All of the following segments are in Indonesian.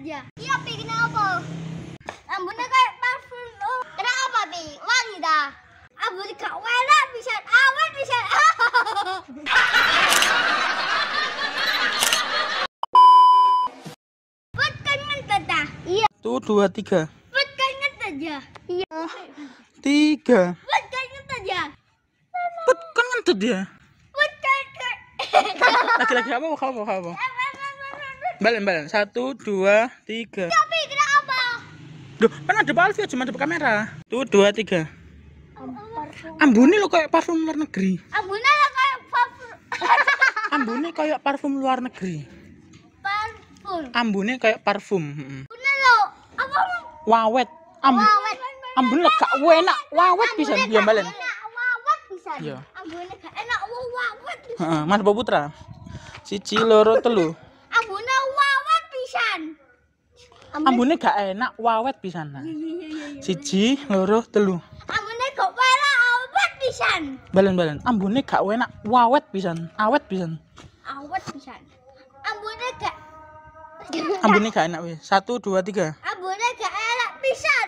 aja iya pi kenapa rambutnya kayak parfum lo. kenapa pi wangi dah rambut ah, kak bisa awet bisa buat kangen kata iya tuh dua tiga buat kangen aja ya? iya ah, tiga buat kangen aja ya? buat kangen aja ya? buat kangen lagi-lagi apa kamu apa? kamu Balen, balen. Satu, dua, tiga. Tapi kenapa? Duh, kan ada Pak ya cuma ada kamera. Tuh, dua, tiga. ambuni lo kayak parfum luar negeri. ambuni lo kayak parfum. ambuni kayak parfum luar negeri. Parfum. ambuni kayak parfum. ambuni lo apa? Wawet. Am wawet. Ambune lo gak enak. Wawet bisa ya balen. Wawet bisa. Iya. Ambune gak enak wawet. Heeh, Mas Boputra. Siji loro telu pisan. Ambune gak enak wawet pisan. Iya, iya, iya, Siji, loro, telu. Ambune gak enak, awet pisan. Balen-balen, ambune gak enak wawet pisan, awet pisan. Awet pisan. Ambune gak Ambune gak enak wis. Satu, dua, tiga. Ambune gak enak pisan.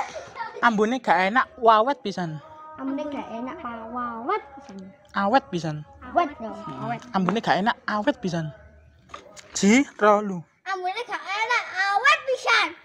Ambune gak enak wawet pisan. Ambune gak enak wawet pisan. Awet pisan. Awet awet. Ambune gak enak awet pisan. Ji, rolu. الان آوت میشن